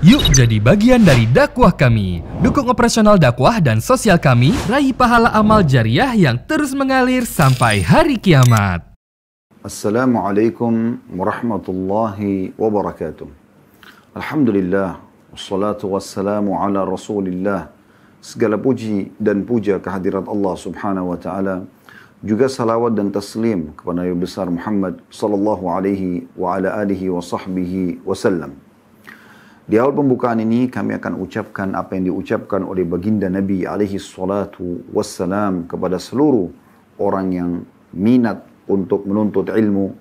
Yuk jadi bagian dari dakwah kami. Dukung operasional dakwah dan sosial kami, raih pahala amal jariah yang terus mengalir sampai hari kiamat. Assalamualaikum warahmatullahi wabarakatuh. Alhamdulillah, wassalatu wassalamu ala rasulillah. Segala puji dan puja kehadirat Allah subhanahu wa ta'ala. Juga salawat dan taslim kepada Nabi besar Muhammad sallallahu alaihi wa ala alihi wa sahbihi wasallam. Di awal pembukaan ini kami akan ucapkan apa yang diucapkan oleh baginda Nabi alaihi salatu wassalam kepada seluruh orang yang minat untuk menuntut ilmu.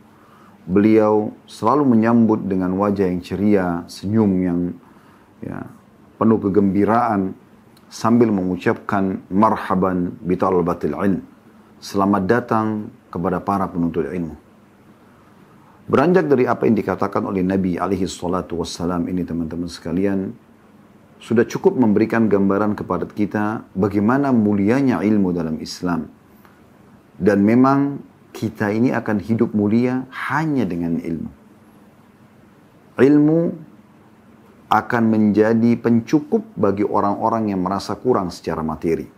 Beliau selalu menyambut dengan wajah yang ceria, senyum yang ya, penuh kegembiraan sambil mengucapkan marhaban bital batil ilm. Selamat datang kepada para penuntut ilmu. Beranjak dari apa yang dikatakan oleh Nabi alaihi salatu wassalam ini teman-teman sekalian, sudah cukup memberikan gambaran kepada kita bagaimana mulianya ilmu dalam Islam. Dan memang kita ini akan hidup mulia hanya dengan ilmu. Ilmu akan menjadi pencukup bagi orang-orang yang merasa kurang secara materi.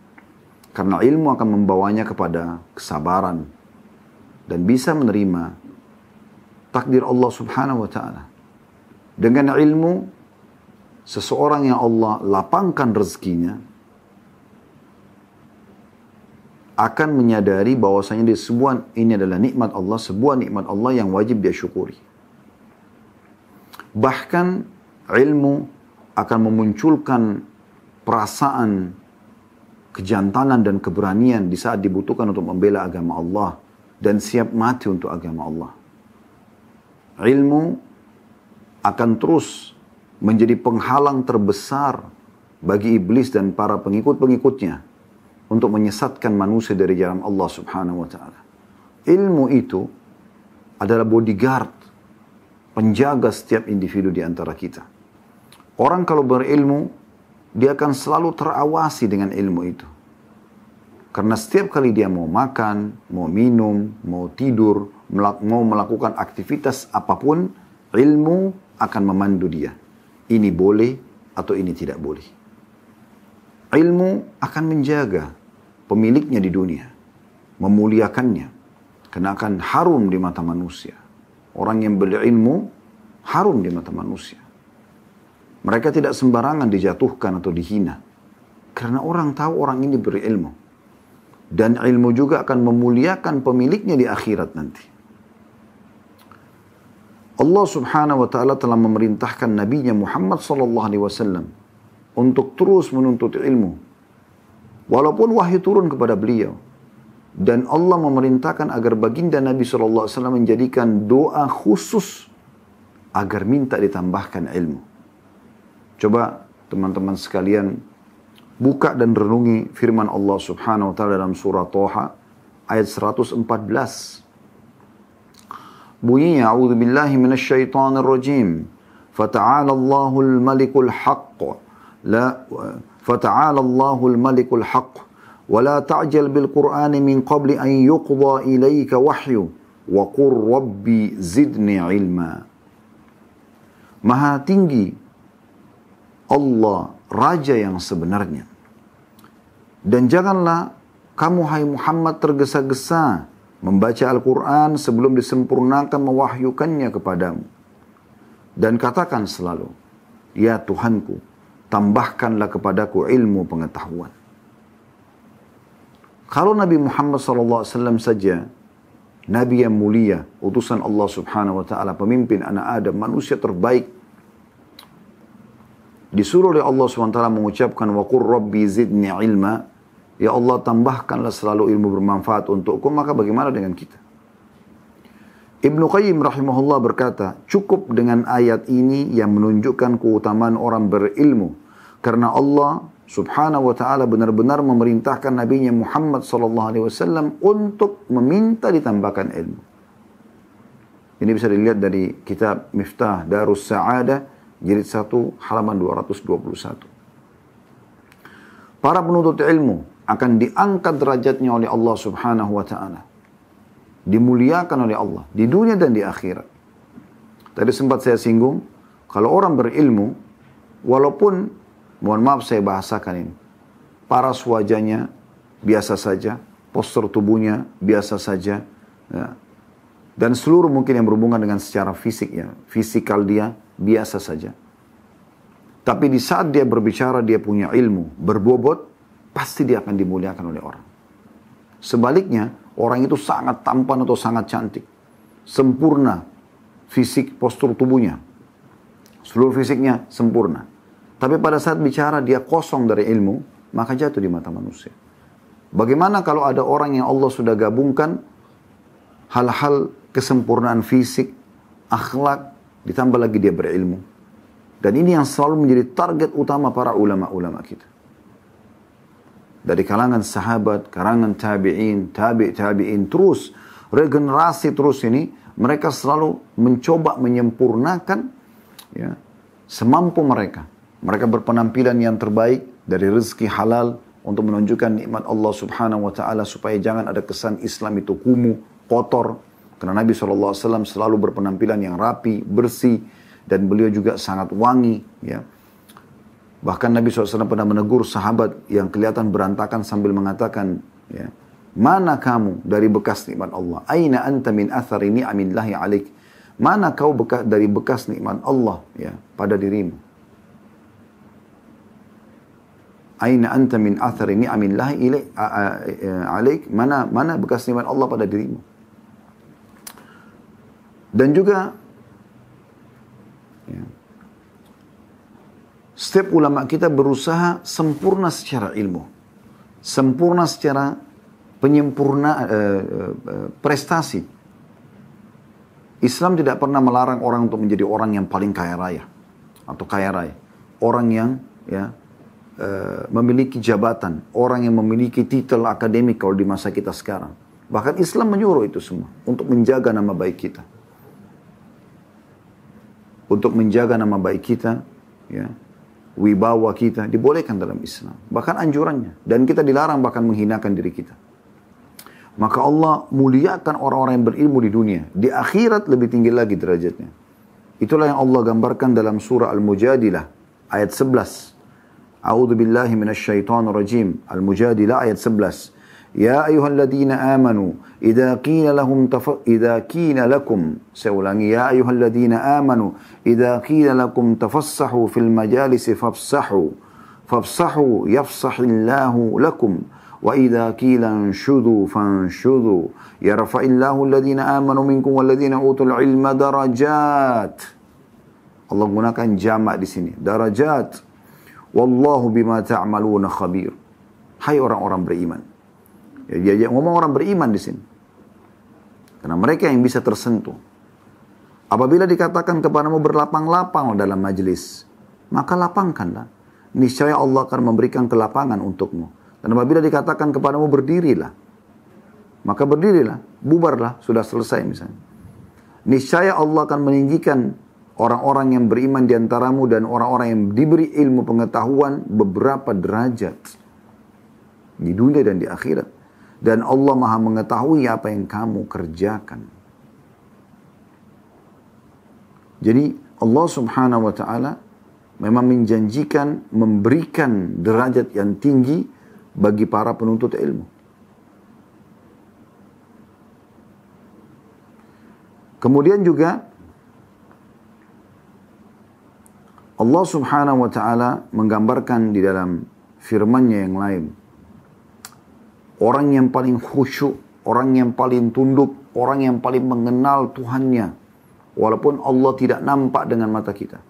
Karena ilmu akan membawanya kepada kesabaran dan bisa menerima takdir Allah Subhanahu wa taala. Dengan ilmu seseorang yang Allah lapangkan rezekinya akan menyadari bahwasanya dia sebuah ini adalah nikmat Allah, sebuah nikmat Allah yang wajib dia syukuri. Bahkan ilmu akan memunculkan perasaan kejantanan dan keberanian di saat dibutuhkan untuk membela agama Allah dan siap mati untuk agama Allah ilmu akan terus menjadi penghalang terbesar bagi iblis dan para pengikut-pengikutnya untuk menyesatkan manusia dari jalan Allah Subhanahu wa taala. Ilmu itu adalah bodyguard, penjaga setiap individu di antara kita. Orang kalau berilmu, dia akan selalu terawasi dengan ilmu itu. Karena setiap kali dia mau makan, mau minum, mau tidur, mau melakukan aktivitas apapun, ilmu akan memandu dia. Ini boleh atau ini tidak boleh. Ilmu akan menjaga pemiliknya di dunia, memuliakannya, karena akan harum di mata manusia. Orang yang ilmu harum di mata manusia. Mereka tidak sembarangan dijatuhkan atau dihina. Karena orang tahu orang ini berilmu. Dan ilmu juga akan memuliakan pemiliknya di akhirat nanti. Allah Subhanahu wa taala telah memerintahkan nabinya Muhammad sallallahu alaihi wasallam untuk terus menuntut ilmu walaupun wahyu turun kepada beliau dan Allah memerintahkan agar baginda Nabi sallallahu alaihi wasallam menjadikan doa khusus agar minta ditambahkan ilmu. Coba teman-teman sekalian buka dan renungi firman Allah Subhanahu wa taala dalam surah Thaha ayat 114. بويني أعوذ بالله من الشيطان الرجيم فتعالى الله الملك الحق لا فتعالى الله الملك الحق ولا تعجل بالقرآن من قبل أن يقضى إليك وحي وقل ربي زدني علما مها تنجي الله راجا yang sebenarnya dan janganlah kamu hai Muhammad tergesa-gesa membaca Al-Quran sebelum disempurnakan mewahyukannya kepadamu. Dan katakan selalu, Ya Tuhanku, tambahkanlah kepadaku ilmu pengetahuan. Kalau Nabi Muhammad SAW saja, Nabi yang mulia, utusan Allah Subhanahu Wa Taala, pemimpin anak Adam, manusia terbaik, disuruh oleh Allah SWT mengucapkan, Wa qur rabbi zidni ilma, Ya Allah tambahkanlah selalu ilmu bermanfaat untukku, maka bagaimana dengan kita? Ibnu Qayyim rahimahullah berkata, cukup dengan ayat ini yang menunjukkan keutamaan orang berilmu. Karena Allah subhanahu wa ta'ala benar-benar memerintahkan nabinya Muhammad sallallahu alaihi wasallam untuk meminta ditambahkan ilmu. Ini bisa dilihat dari kitab Miftah Darus Sa'adah, jilid 1, halaman 221. Para penuntut ilmu akan diangkat derajatnya oleh Allah Subhanahu wa taala. Dimuliakan oleh Allah di dunia dan di akhirat. Tadi sempat saya singgung, kalau orang berilmu walaupun mohon maaf saya bahasakan ini. Paras wajahnya biasa saja, postur tubuhnya biasa saja, ya. dan seluruh mungkin yang berhubungan dengan secara fisiknya, fisikal dia biasa saja. Tapi di saat dia berbicara dia punya ilmu, berbobot, pasti dia akan dimuliakan oleh orang. Sebaliknya, orang itu sangat tampan atau sangat cantik. Sempurna fisik postur tubuhnya. Seluruh fisiknya sempurna. Tapi pada saat bicara dia kosong dari ilmu, maka jatuh di mata manusia. Bagaimana kalau ada orang yang Allah sudah gabungkan hal-hal kesempurnaan fisik, akhlak, ditambah lagi dia berilmu. Dan ini yang selalu menjadi target utama para ulama-ulama kita dari kalangan sahabat, kalangan tabi'in, tabi' tabi'in terus regenerasi terus ini mereka selalu mencoba menyempurnakan ya, semampu mereka. Mereka berpenampilan yang terbaik dari rezeki halal untuk menunjukkan nikmat Allah Subhanahu wa taala supaya jangan ada kesan Islam itu kumuh, kotor. Karena Nabi SAW selalu berpenampilan yang rapi, bersih dan beliau juga sangat wangi ya. Bahkan Nabi SAW pernah menegur sahabat yang kelihatan berantakan sambil mengatakan, ya, mana kamu dari bekas nikmat Allah? Aina anta min athari lahi alik? Mana kau bekas, dari bekas nikmat Allah ya, pada dirimu? Aina anta min athari ni'amillahi ilaik, e, alik? Mana, mana bekas nikmat Allah pada dirimu? Dan juga setiap ulama kita berusaha sempurna secara ilmu, sempurna secara penyempurna eh, eh, eh, prestasi. Islam tidak pernah melarang orang untuk menjadi orang yang paling kaya raya atau kaya raya, orang yang ya eh, memiliki jabatan, orang yang memiliki titel akademik kalau di masa kita sekarang. Bahkan Islam menyuruh itu semua untuk menjaga nama baik kita. Untuk menjaga nama baik kita, ya, wibawa kita dibolehkan dalam Islam. Bahkan anjurannya. Dan kita dilarang bahkan menghinakan diri kita. Maka Allah muliakan orang-orang yang berilmu di dunia. Di akhirat lebih tinggi lagi derajatnya. Itulah yang Allah gambarkan dalam surah Al-Mujadilah ayat 11. A'udzu Al-Mujadilah ayat 11. يا أيها الذين آمنوا إذا قيل لهم تف... إذا قيل لكم سولان يا أيها الذين آمنوا إذا قيل لكم تفسحوا في المجالس فافسحوا فافسحوا يفسح الله لكم وإذا قيل انشدوا فانشدوا يرفع الله الذين آمنوا منكم والذين أوتوا العلم درجات الله هناك جامع لسنة درجات والله بما تعملون خبير حي أوران أوران بريمان Ya, dia, ya, dia ya, ngomong orang beriman di sini. Karena mereka yang bisa tersentuh. Apabila dikatakan kepadamu berlapang-lapang dalam majelis, maka lapangkanlah. Niscaya Allah akan memberikan kelapangan untukmu. Dan apabila dikatakan kepadamu berdirilah, maka berdirilah, bubarlah, sudah selesai misalnya. Niscaya Allah akan meninggikan orang-orang yang beriman di antaramu dan orang-orang yang diberi ilmu pengetahuan beberapa derajat di dunia dan di akhirat. Dan Allah maha mengetahui apa yang kamu kerjakan. Jadi Allah subhanahu wa ta'ala memang menjanjikan memberikan derajat yang tinggi bagi para penuntut ilmu. Kemudian juga Allah Subhanahu wa taala menggambarkan di dalam firman-Nya yang lain Orang yang paling khusyuk, orang yang paling tunduk, orang yang paling mengenal Tuhannya. Walaupun Allah tidak nampak dengan mata kita.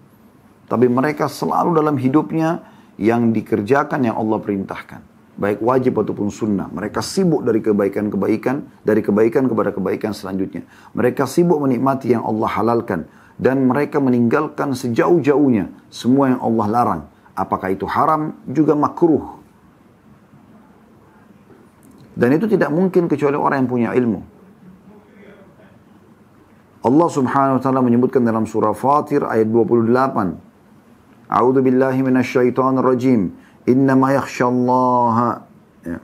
Tapi mereka selalu dalam hidupnya yang dikerjakan yang Allah perintahkan. Baik wajib ataupun sunnah. Mereka sibuk dari kebaikan-kebaikan, dari kebaikan kepada kebaikan selanjutnya. Mereka sibuk menikmati yang Allah halalkan. Dan mereka meninggalkan sejauh-jauhnya semua yang Allah larang. Apakah itu haram, juga makruh dan itu tidak mungkin kecuali orang yang punya ilmu. Allah Subhanahu wa taala menyebutkan dalam surah Fatir ayat 28. A'udhu billahi minasyaitan rajim. Innama yakshallaha. ya.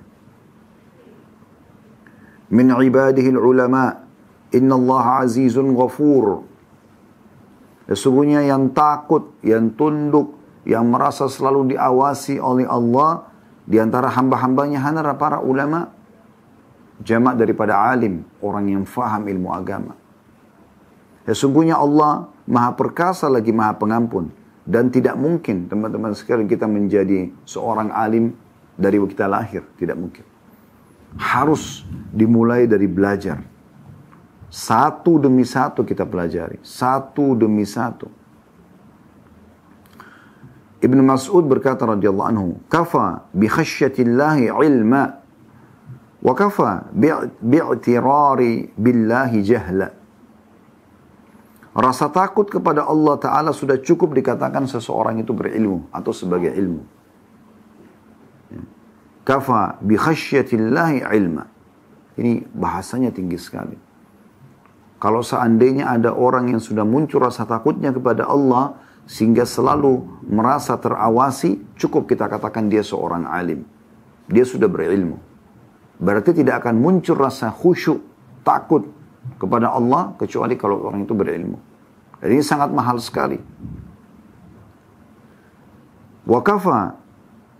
min ibadihi ulama. Innallaha azizun ghafur. Sesungguhnya yang takut, yang tunduk, yang merasa selalu diawasi oleh Allah di antara hamba-hambanya hanyalah para ulama jamak daripada alim, orang yang faham ilmu agama. Sesungguhnya ya, Allah maha perkasa lagi maha pengampun. Dan tidak mungkin teman-teman sekarang kita menjadi seorang alim dari kita lahir. Tidak mungkin. Harus dimulai dari belajar. Satu demi satu kita pelajari. Satu demi satu. Ibn Mas'ud berkata radhiyallahu anhu, "Kafa bi khasyatillahi ilma Wa kafa bi'tirari billahi jahla. Rasa takut kepada Allah Ta'ala sudah cukup dikatakan seseorang itu berilmu atau sebagai ilmu. Ya. Kafa bi khasyatillahi ilma. Ini bahasanya tinggi sekali. Kalau seandainya ada orang yang sudah muncul rasa takutnya kepada Allah, sehingga selalu merasa terawasi, cukup kita katakan dia seorang alim. Dia sudah berilmu. Berarti tidak akan muncul rasa khusyuk, takut kepada Allah kecuali kalau orang itu berilmu. Jadi ini sangat mahal sekali. kafa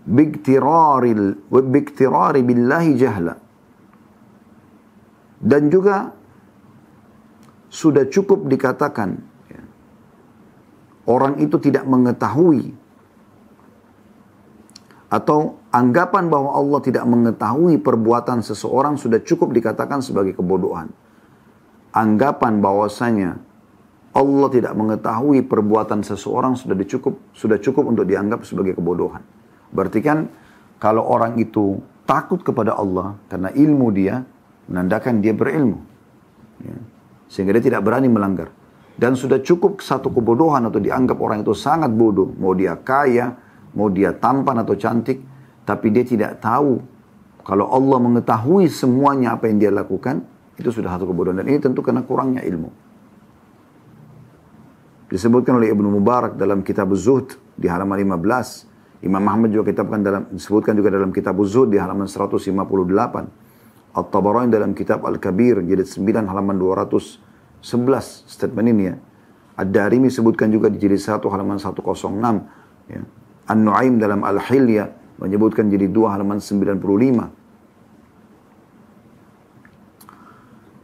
biktirari billahi jahla. Dan juga sudah cukup dikatakan ya, orang itu tidak mengetahui atau anggapan bahwa Allah tidak mengetahui perbuatan seseorang sudah cukup dikatakan sebagai kebodohan. Anggapan bahwasanya Allah tidak mengetahui perbuatan seseorang sudah dicukup sudah cukup untuk dianggap sebagai kebodohan. Berarti kan kalau orang itu takut kepada Allah karena ilmu dia menandakan dia berilmu. Ya. Sehingga dia tidak berani melanggar. Dan sudah cukup satu kebodohan atau dianggap orang itu sangat bodoh. Mau dia kaya, Mau dia tampan atau cantik, tapi dia tidak tahu. Kalau Allah mengetahui semuanya apa yang dia lakukan, itu sudah satu kebodohan. Dan ini tentu karena kurangnya ilmu. Disebutkan oleh Ibnu Mubarak dalam kitab Zuhd di halaman 15. Imam Ahmad juga kitabkan dalam disebutkan juga dalam kitab Zuhd di halaman 158. al tabarani dalam kitab Al-Kabir jadi 9 halaman 211 statement ini ya. Ad-Darimi sebutkan juga di jilid 1 halaman 106 ya. An-Nu'aim dalam Al-Hilya menyebutkan jadi dua halaman 95.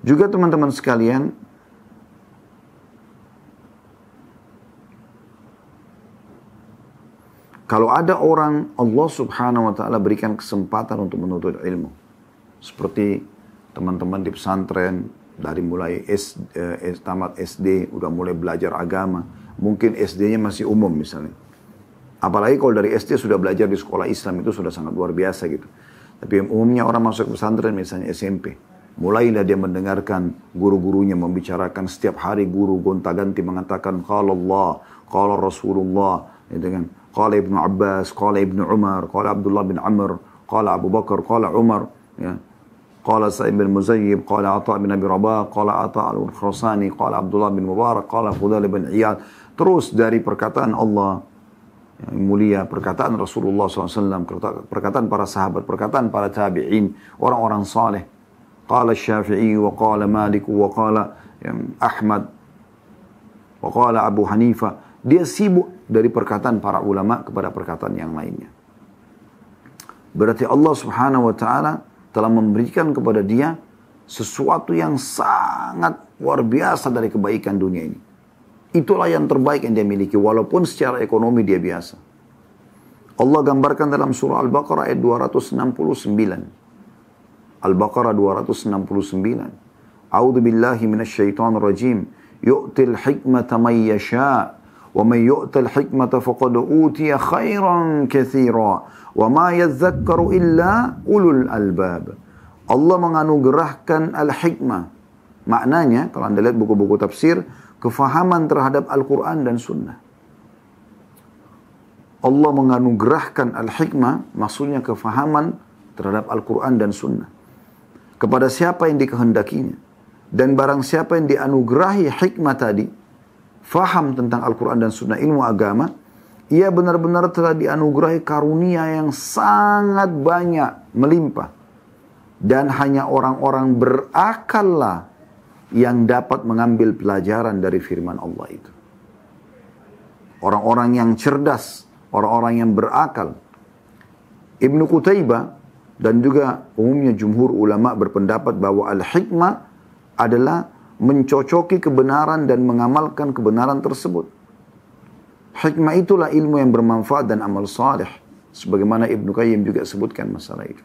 Juga teman-teman sekalian, kalau ada orang Allah Subhanahu wa taala berikan kesempatan untuk menuntut ilmu. Seperti teman-teman di pesantren dari mulai S, eh, tamat SD udah mulai belajar agama, mungkin SD-nya masih umum misalnya Apalagi kalau dari SD sudah belajar di sekolah Islam itu sudah sangat luar biasa gitu. Tapi umumnya orang masuk pesantren misalnya SMP. Mulailah dia mendengarkan guru-gurunya membicarakan setiap hari guru gonta-ganti mengatakan kalau Allah, kalau Rasulullah, gitu kan. Ibnu Abbas, kalau Ibnu Umar, kalau Abdullah bin Amr, kalau Abu Bakar, kalau Umar, ya. Qala Sa'id bin Muzayyib, qala Atta' bin Abi Rabah, qala Atta' al-Khurasani, qala Abdullah bin Mubarak, qala Fudal bin Iyad. Terus dari perkataan Allah, yang mulia, perkataan Rasulullah SAW, perkataan para sahabat, perkataan para tabi'in, orang-orang saleh. Qala Syafi'i wa qala Malik wa qala Ahmad wa qala Abu Hanifa. Dia sibuk dari perkataan para ulama kepada perkataan yang lainnya. Berarti Allah Subhanahu wa taala telah memberikan kepada dia sesuatu yang sangat luar biasa dari kebaikan dunia ini. Itulah yang terbaik yang dia miliki, walaupun secara ekonomi dia biasa. Allah gambarkan dalam surah Al-Baqarah ayat 269. Al-Baqarah 269. A'udzu billahi minasyaitonir rajim. Yu'til hikmata man yasha' yu'til hikmata faqad utiya khairan خيرا wa ma يذكر illa ulul albab. Allah menganugerahkan al-hikmah. Maknanya, kalau anda lihat buku-buku tafsir, kefahaman terhadap Al-Quran dan Sunnah. Allah menganugerahkan al-hikmah, maksudnya kefahaman terhadap Al-Quran dan Sunnah. Kepada siapa yang dikehendakinya. Dan barang siapa yang dianugerahi hikmah tadi, faham tentang Al-Quran dan Sunnah ilmu agama, ia benar-benar telah dianugerahi karunia yang sangat banyak melimpah. Dan hanya orang-orang berakallah yang dapat mengambil pelajaran dari firman Allah itu. Orang-orang yang cerdas, orang-orang yang berakal. Ibnu Qutaibah dan juga umumnya jumhur ulama berpendapat bahwa al-hikmah adalah mencocoki kebenaran dan mengamalkan kebenaran tersebut. Hikmah itulah ilmu yang bermanfaat dan amal saleh. Sebagaimana Ibnu Qayyim juga sebutkan masalah itu.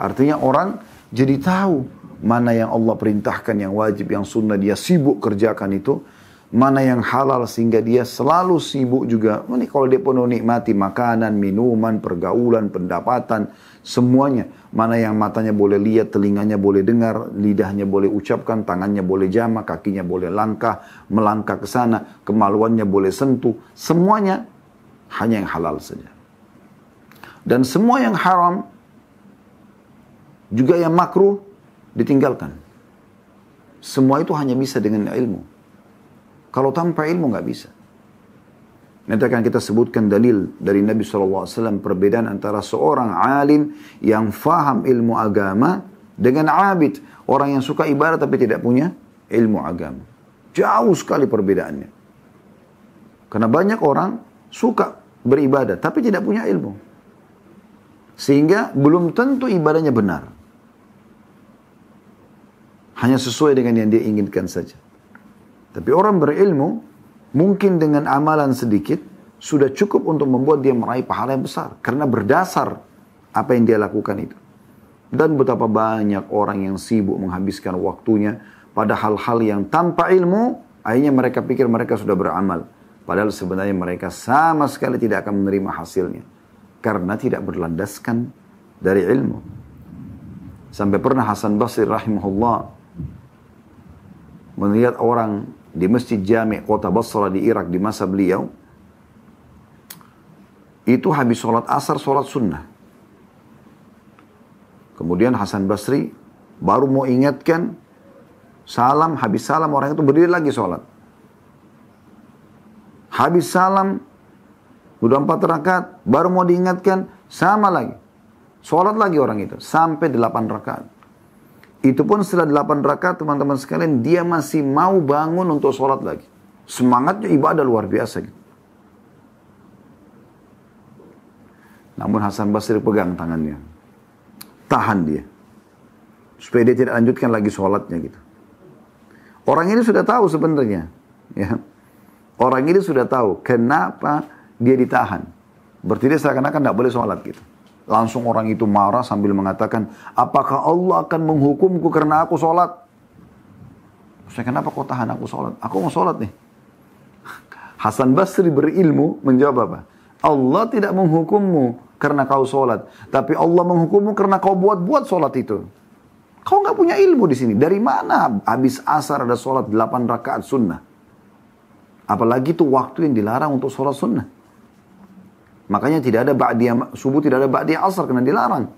Artinya orang jadi tahu mana yang Allah perintahkan yang wajib, yang sunnah dia sibuk kerjakan itu. Mana yang halal sehingga dia selalu sibuk juga. Ini kalau dia penuh nikmati makanan, minuman, pergaulan, pendapatan, semuanya. Mana yang matanya boleh lihat, telinganya boleh dengar, lidahnya boleh ucapkan, tangannya boleh jama, kakinya boleh langkah, melangkah ke sana, kemaluannya boleh sentuh. Semuanya hanya yang halal saja. Dan semua yang haram juga yang makruh ditinggalkan. Semua itu hanya bisa dengan ilmu. Kalau tanpa ilmu nggak bisa. Nanti akan kita sebutkan dalil dari Nabi SAW perbedaan antara seorang alim yang faham ilmu agama dengan abid. Orang yang suka ibadah tapi tidak punya ilmu agama. Jauh sekali perbedaannya. Karena banyak orang suka beribadah tapi tidak punya ilmu. Sehingga belum tentu ibadahnya benar. Hanya sesuai dengan yang dia inginkan saja. Tapi orang berilmu, mungkin dengan amalan sedikit, sudah cukup untuk membuat dia meraih pahala yang besar. Karena berdasar apa yang dia lakukan itu. Dan betapa banyak orang yang sibuk menghabiskan waktunya pada hal-hal yang tanpa ilmu, akhirnya mereka pikir mereka sudah beramal. Padahal sebenarnya mereka sama sekali tidak akan menerima hasilnya. Karena tidak berlandaskan dari ilmu. Sampai pernah Hasan Basri rahimahullah melihat orang di masjid Jami' kota Basra di Irak di masa beliau itu habis sholat asar sholat sunnah. Kemudian Hasan Basri baru mau ingatkan salam habis salam orang itu berdiri lagi sholat. Habis salam udah empat rakaat baru mau diingatkan sama lagi. Sholat lagi orang itu sampai delapan rakaat. Itu pun setelah delapan rakaat teman-teman sekalian dia masih mau bangun untuk sholat lagi. Semangatnya ibadah luar biasa gitu. Namun Hasan Basri pegang tangannya. Tahan dia. Supaya dia tidak lanjutkan lagi sholatnya gitu. Orang ini sudah tahu sebenarnya. Ya. Orang ini sudah tahu kenapa dia ditahan. Berarti dia seakan-akan tidak boleh sholat gitu. Langsung orang itu marah sambil mengatakan, apakah Allah akan menghukumku karena aku sholat? Saya kenapa kau tahan aku sholat? Aku mau sholat nih. Hasan Basri berilmu menjawab apa? Allah tidak menghukummu karena kau sholat. Tapi Allah menghukummu karena kau buat-buat sholat itu. Kau nggak punya ilmu di sini. Dari mana habis asar ada sholat delapan rakaat sunnah? Apalagi itu waktu yang dilarang untuk sholat sunnah. Makanya tidak ada ba'diyah subuh, tidak ada ba'diyah asar karena dilarang.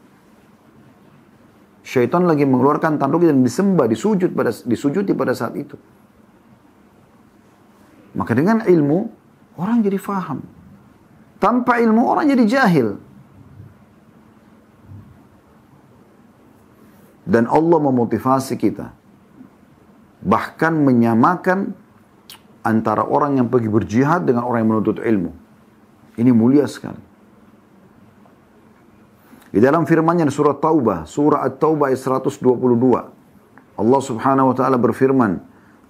Syaitan lagi mengeluarkan tanduk dan disembah, disujud pada disujudi pada saat itu. Maka dengan ilmu orang jadi faham. Tanpa ilmu orang jadi jahil. Dan Allah memotivasi kita. Bahkan menyamakan antara orang yang pergi berjihad dengan orang yang menuntut ilmu. Ini mulia sekali. Di dalam firmannya di surah Taubah, surah At-Taubah ayat 122. Allah Subhanahu wa taala berfirman,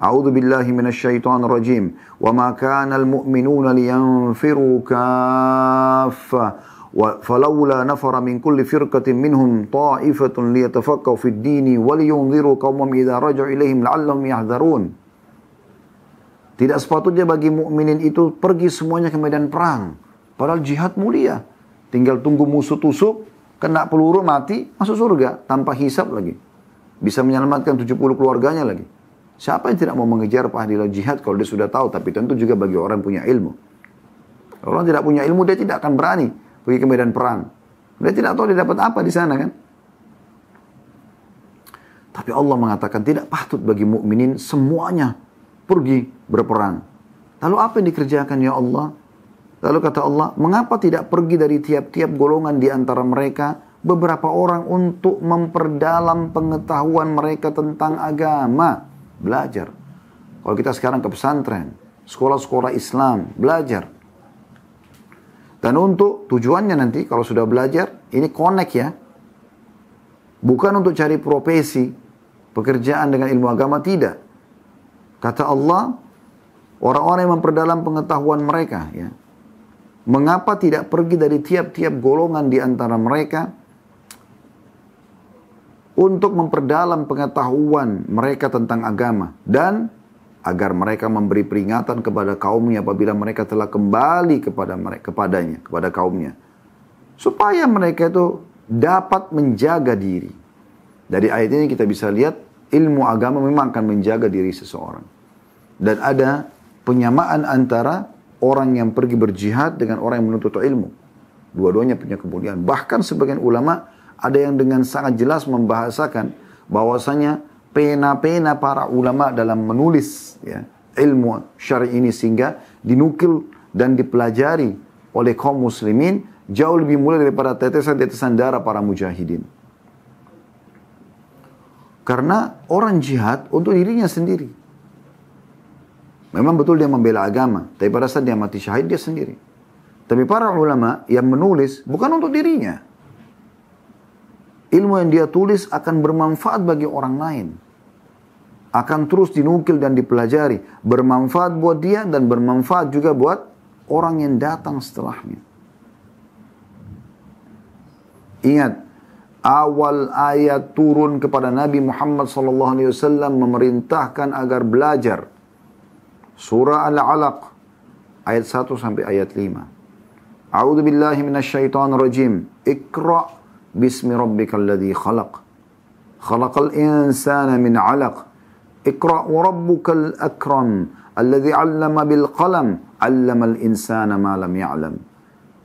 "A'udzu billahi minasyaitonir rajim. Wa ma kana al-mu'minuna liyanfiru kaffa." فلولا نفر من كل فرقة منهم طائفة ليتفقهوا في الدين ولينذروا قومهم إذا رجعوا إليهم لعلهم يحذرون Tidak sepatutnya bagi mukminin itu pergi semuanya ke medan perang Padahal jihad mulia. Tinggal tunggu musuh tusuk, kena peluru mati, masuk surga. Tanpa hisap lagi. Bisa menyelamatkan 70 keluarganya lagi. Siapa yang tidak mau mengejar pahala jihad kalau dia sudah tahu. Tapi tentu juga bagi orang punya ilmu. orang tidak punya ilmu, dia tidak akan berani pergi ke medan perang. Dia tidak tahu dia dapat apa di sana kan. Tapi Allah mengatakan tidak patut bagi mukminin semuanya pergi berperang. Lalu apa yang dikerjakan ya Allah? Lalu kata Allah, mengapa tidak pergi dari tiap-tiap golongan di antara mereka beberapa orang untuk memperdalam pengetahuan mereka tentang agama? Belajar. Kalau kita sekarang ke pesantren, sekolah-sekolah Islam, belajar. Dan untuk tujuannya nanti kalau sudah belajar, ini connect ya. Bukan untuk cari profesi, pekerjaan dengan ilmu agama, tidak. Kata Allah, orang-orang yang memperdalam pengetahuan mereka ya Mengapa tidak pergi dari tiap-tiap golongan di antara mereka untuk memperdalam pengetahuan mereka tentang agama dan agar mereka memberi peringatan kepada kaumnya apabila mereka telah kembali kepada mereka kepadanya kepada kaumnya supaya mereka itu dapat menjaga diri. Dari ayat ini kita bisa lihat ilmu agama memang akan menjaga diri seseorang. Dan ada penyamaan antara orang yang pergi berjihad dengan orang yang menuntut ilmu. Dua-duanya punya kemuliaan. Bahkan sebagian ulama ada yang dengan sangat jelas membahasakan bahwasanya pena-pena para ulama dalam menulis ya, ilmu syar'i ini sehingga dinukil dan dipelajari oleh kaum muslimin jauh lebih mulia daripada tetesan-tetesan darah para mujahidin. Karena orang jihad untuk dirinya sendiri. Memang betul dia membela agama, tapi pada saat dia mati syahid dia sendiri. Tapi para ulama yang menulis bukan untuk dirinya. Ilmu yang dia tulis akan bermanfaat bagi orang lain. Akan terus dinukil dan dipelajari. Bermanfaat buat dia dan bermanfaat juga buat orang yang datang setelahnya. Ingat, awal ayat turun kepada Nabi Muhammad SAW memerintahkan agar belajar Surah Al-Alaq ayat 1 sampai ayat 5. A'udzu billahi minasyaitonir rajim. Iqra bismi rabbikal ladzi khalaq. Khalaqal insana min 'alaq. Iqra wa rabbukal akram alladzi 'allama bil qalam 'allamal insana ma lam ya'lam.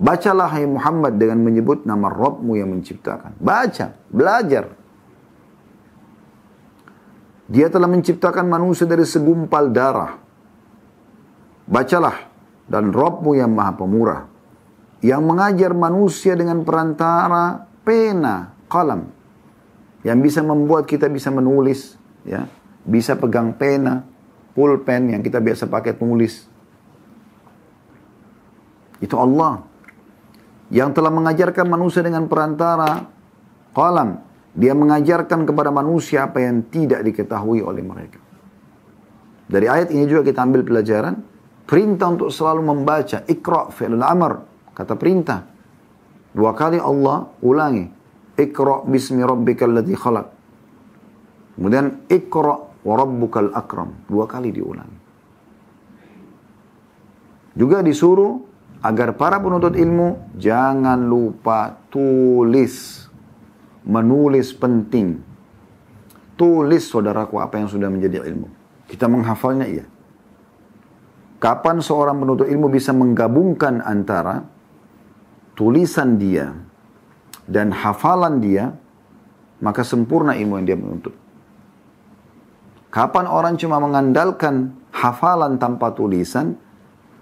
Bacalah hai Muhammad dengan menyebut nama Rabbmu yang menciptakan. Baca, belajar. Dia telah menciptakan manusia dari segumpal darah. Bacalah dan Robmu yang maha pemurah. Yang mengajar manusia dengan perantara pena, kalam. Yang bisa membuat kita bisa menulis, ya bisa pegang pena, pulpen yang kita biasa pakai penulis. Itu Allah yang telah mengajarkan manusia dengan perantara kalam. Dia mengajarkan kepada manusia apa yang tidak diketahui oleh mereka. Dari ayat ini juga kita ambil pelajaran Perintah untuk selalu membaca. Ikra' fi'lul amr. Kata perintah. Dua kali Allah ulangi. Ikra' bismi rabbikal ladhi khalaq. Kemudian ikra' wa rabbukal akram. Dua kali diulangi. Juga disuruh agar para penuntut ilmu jangan lupa tulis. Menulis penting. Tulis saudaraku apa yang sudah menjadi ilmu. Kita menghafalnya iya. Kapan seorang penuntut ilmu bisa menggabungkan antara tulisan dia dan hafalan dia, maka sempurna ilmu yang dia menuntut. Kapan orang cuma mengandalkan hafalan tanpa tulisan,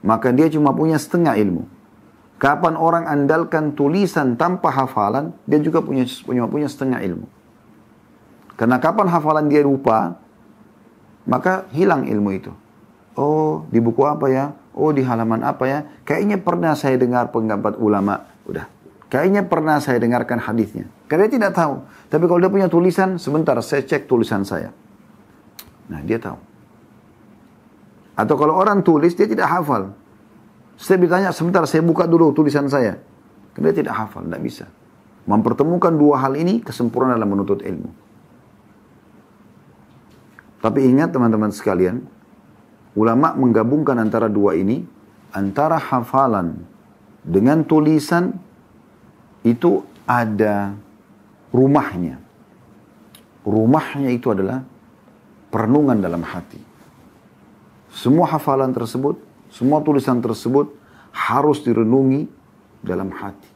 maka dia cuma punya setengah ilmu. Kapan orang andalkan tulisan tanpa hafalan, dia juga punya punya, punya setengah ilmu. Karena kapan hafalan dia lupa, maka hilang ilmu itu. Oh, di buku apa ya? Oh, di halaman apa ya? Kayaknya pernah saya dengar pendapat ulama. Udah. Kayaknya pernah saya dengarkan hadisnya. Karena dia tidak tahu. Tapi kalau dia punya tulisan, sebentar saya cek tulisan saya. Nah, dia tahu. Atau kalau orang tulis, dia tidak hafal. Saya ditanya, sebentar saya buka dulu tulisan saya. Karena dia tidak hafal, tidak bisa. Mempertemukan dua hal ini, kesempurnaan dalam menuntut ilmu. Tapi ingat teman-teman sekalian, Ulama menggabungkan antara dua ini, antara hafalan dengan tulisan itu ada rumahnya. Rumahnya itu adalah perenungan dalam hati. Semua hafalan tersebut, semua tulisan tersebut harus direnungi dalam hati.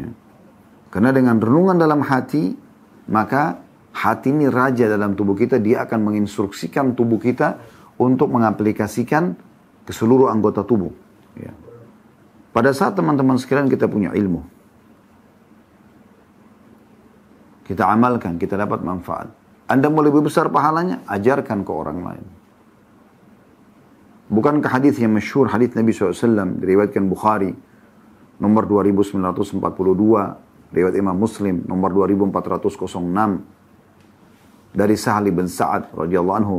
Ya. Karena dengan renungan dalam hati, maka Hati ini raja dalam tubuh kita, dia akan menginstruksikan tubuh kita untuk mengaplikasikan ke seluruh anggota tubuh. Ya. Pada saat teman-teman sekalian kita punya ilmu, kita amalkan, kita dapat manfaat. Anda mau lebih besar pahalanya, ajarkan ke orang lain. Bukankah hadis yang masyhur hadis Nabi SAW diriwayatkan Bukhari nomor 2942, riwayat Imam Muslim nomor 2406 dari Sahli bin Sa'ad radhiyallahu anhu.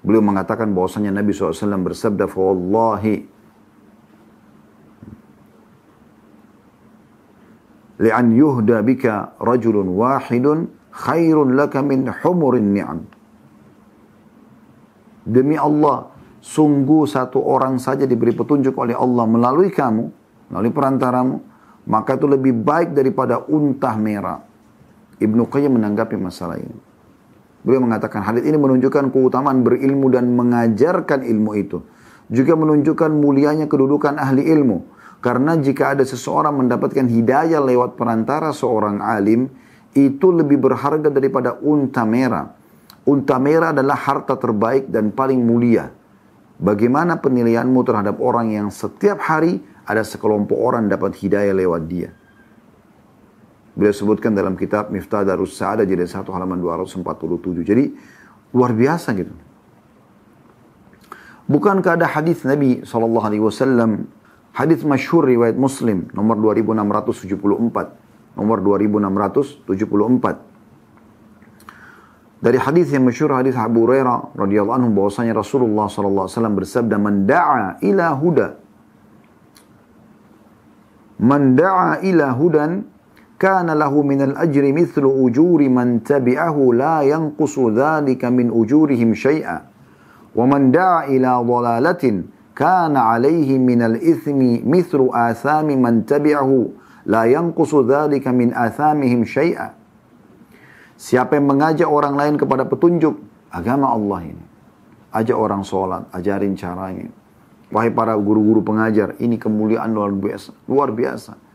Beliau mengatakan bahwasanya Nabi SAW bersabda, "Wallahi li'an yuhda bika rajulun wahidun khairun laka min humurin ni'am." Demi Allah, sungguh satu orang saja diberi petunjuk oleh Allah melalui kamu, melalui perantaramu, maka itu lebih baik daripada unta merah. Ibnu Qayyim menanggapi masalah ini. Beliau mengatakan hadis ini menunjukkan keutamaan berilmu dan mengajarkan ilmu itu. Juga menunjukkan mulianya kedudukan ahli ilmu. Karena jika ada seseorang mendapatkan hidayah lewat perantara seorang alim, itu lebih berharga daripada unta merah. Unta merah adalah harta terbaik dan paling mulia. Bagaimana penilaianmu terhadap orang yang setiap hari ada sekelompok orang dapat hidayah lewat dia? Beliau sebutkan dalam kitab Miftah Darus Sa'adah jadi satu halaman 247. Jadi luar biasa gitu. Bukankah ada hadis Nabi Shallallahu Alaihi Wasallam, hadis masyhur riwayat Muslim nomor 2674, nomor 2674. Dari hadis yang masyhur hadis Abu Hurairah radhiyallahu anhu bahwasanya Rasulullah Shallallahu alaihi wasallam bersabda mendaa ila huda mendaa ila hudan kana lahu من ajri mithlu ujuri man tabi'ahu la yanqusu dhalika min ujurihim شيئا wa man da'a ila dhalalatin kana من الإثم ithmi mithlu athami man tabi'ahu la yanqusu dhalika min athamihim siapa yang mengajak orang lain kepada petunjuk agama Allah ini ajak orang sholat ajarin caranya wahai para guru-guru pengajar ini kemuliaan luar biasa luar biasa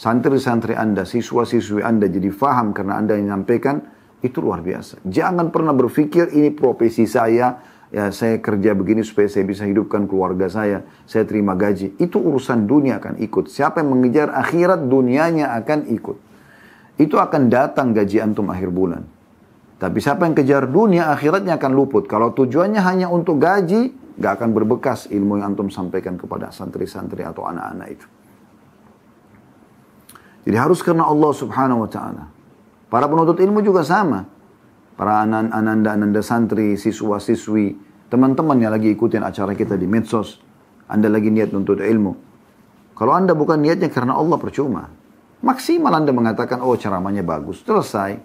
santri-santri Anda, siswa-siswi Anda jadi faham karena Anda yang menyampaikan, itu luar biasa. Jangan pernah berpikir ini profesi saya, ya saya kerja begini supaya saya bisa hidupkan keluarga saya, saya terima gaji. Itu urusan dunia akan ikut. Siapa yang mengejar akhirat, dunianya akan ikut. Itu akan datang gaji antum akhir bulan. Tapi siapa yang kejar dunia, akhiratnya akan luput. Kalau tujuannya hanya untuk gaji, gak akan berbekas ilmu yang antum sampaikan kepada santri-santri atau anak-anak itu. Jadi harus karena Allah subhanahu wa ta'ala. Para penuntut ilmu juga sama. Para ananda-ananda santri, siswa-siswi, teman-teman yang lagi ikutin acara kita di medsos. Anda lagi niat untuk ilmu. Kalau Anda bukan niatnya karena Allah percuma. Maksimal Anda mengatakan, oh ceramahnya bagus. Selesai.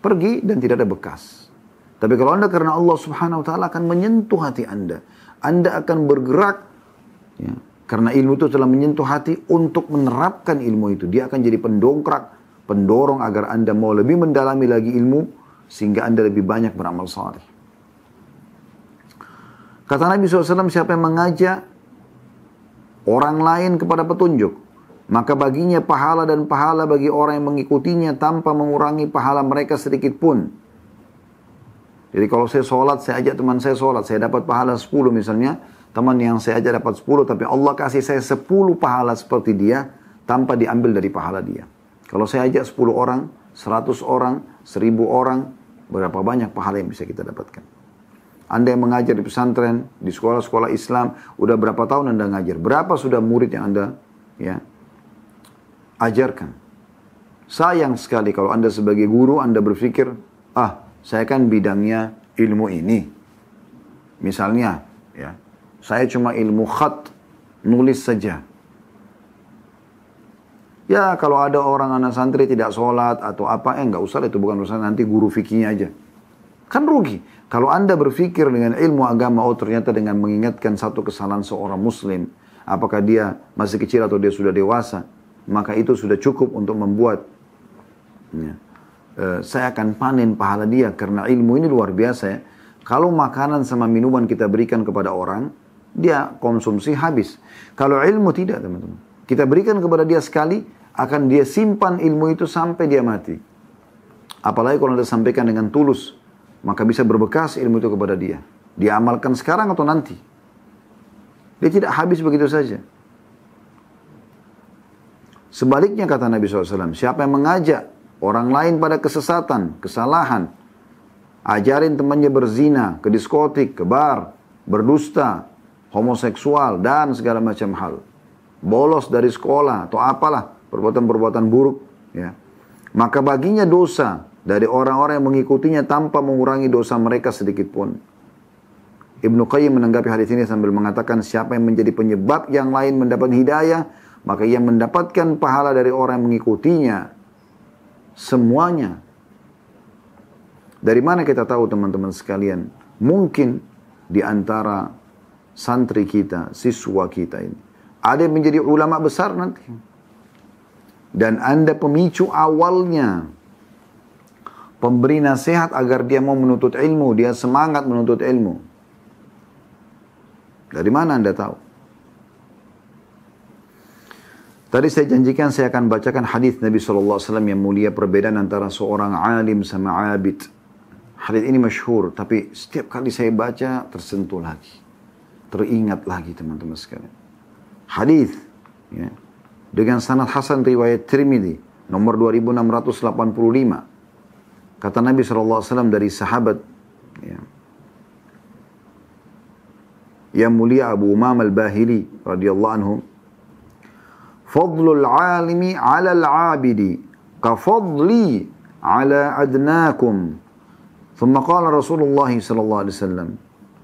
Pergi dan tidak ada bekas. Tapi kalau Anda karena Allah subhanahu wa ta'ala akan menyentuh hati Anda. Anda akan bergerak ya, karena ilmu itu telah menyentuh hati untuk menerapkan ilmu itu. Dia akan jadi pendongkrak, pendorong agar Anda mau lebih mendalami lagi ilmu sehingga Anda lebih banyak beramal saleh. Kata Nabi SAW, siapa yang mengajak orang lain kepada petunjuk, maka baginya pahala dan pahala bagi orang yang mengikutinya tanpa mengurangi pahala mereka sedikit pun. Jadi kalau saya sholat, saya ajak teman saya sholat, saya dapat pahala 10 misalnya, Teman yang saya ajak dapat 10, tapi Allah kasih saya 10 pahala seperti dia, tanpa diambil dari pahala dia. Kalau saya ajak 10 orang, 100 orang, 1000 orang, berapa banyak pahala yang bisa kita dapatkan. Anda yang mengajar di pesantren, di sekolah-sekolah Islam, udah berapa tahun Anda ngajar? Berapa sudah murid yang Anda ya ajarkan? Sayang sekali kalau Anda sebagai guru, Anda berpikir, ah, saya kan bidangnya ilmu ini. Misalnya, ya, saya cuma ilmu khat, nulis saja. Ya kalau ada orang anak santri tidak sholat atau apa, eh nggak usah itu bukan urusan nanti guru fikinya aja. Kan rugi. Kalau anda berpikir dengan ilmu agama, oh ternyata dengan mengingatkan satu kesalahan seorang muslim, apakah dia masih kecil atau dia sudah dewasa, maka itu sudah cukup untuk membuat ya, eh, saya akan panen pahala dia karena ilmu ini luar biasa ya. Kalau makanan sama minuman kita berikan kepada orang, dia konsumsi habis. Kalau ilmu tidak, teman-teman. Kita berikan kepada dia sekali, akan dia simpan ilmu itu sampai dia mati. Apalagi kalau Anda sampaikan dengan tulus, maka bisa berbekas ilmu itu kepada dia. Dia amalkan sekarang atau nanti. Dia tidak habis begitu saja. Sebaliknya kata Nabi SAW, siapa yang mengajak orang lain pada kesesatan, kesalahan, ajarin temannya berzina, ke diskotik, ke bar, berdusta, homoseksual, dan segala macam hal. Bolos dari sekolah atau apalah perbuatan-perbuatan buruk. Ya. Maka baginya dosa dari orang-orang yang mengikutinya tanpa mengurangi dosa mereka sedikit pun. Ibnu Qayyim menanggapi hadis ini sambil mengatakan siapa yang menjadi penyebab yang lain mendapat hidayah, maka ia mendapatkan pahala dari orang yang mengikutinya. Semuanya. Dari mana kita tahu teman-teman sekalian? Mungkin di antara santri kita, siswa kita ini. Ada yang menjadi ulama besar nanti. Dan Anda pemicu awalnya. Pemberi nasihat agar dia mau menuntut ilmu, dia semangat menuntut ilmu. Dari mana Anda tahu? Tadi saya janjikan saya akan bacakan hadis Nabi SAW yang mulia perbedaan antara seorang alim sama abid. Hadis ini masyhur, tapi setiap kali saya baca tersentuh lagi teringat lagi teman-teman sekalian. Hadis ya, dengan sanad hasan riwayat Tirmidzi nomor 2685. Kata Nabi SAW dari sahabat ya, yang mulia Abu Umam al-Bahili radhiyallahu anhu Fadlul alimi ala al-abidi kafadli ala adnakum Thumma qala Rasulullah sallallahu alaihi wasallam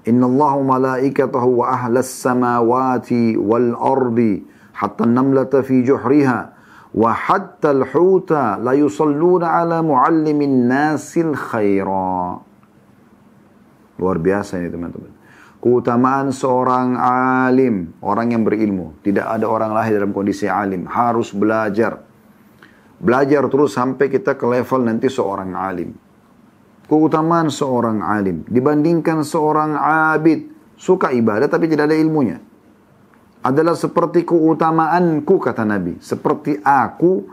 Inna Allah malaikatahu wa ahlas samawati wal ardi hatta namlata fi juhriha wa hatta al-huta la yusalluna ala muallimin nasil khaira. Luar biasa ini teman-teman. Keutamaan seorang alim, orang yang berilmu. Tidak ada orang lahir dalam kondisi alim. Harus belajar. Belajar terus sampai kita ke level nanti seorang alim keutamaan seorang alim dibandingkan seorang abid suka ibadah tapi tidak ada ilmunya adalah seperti keutamaanku kata Nabi seperti aku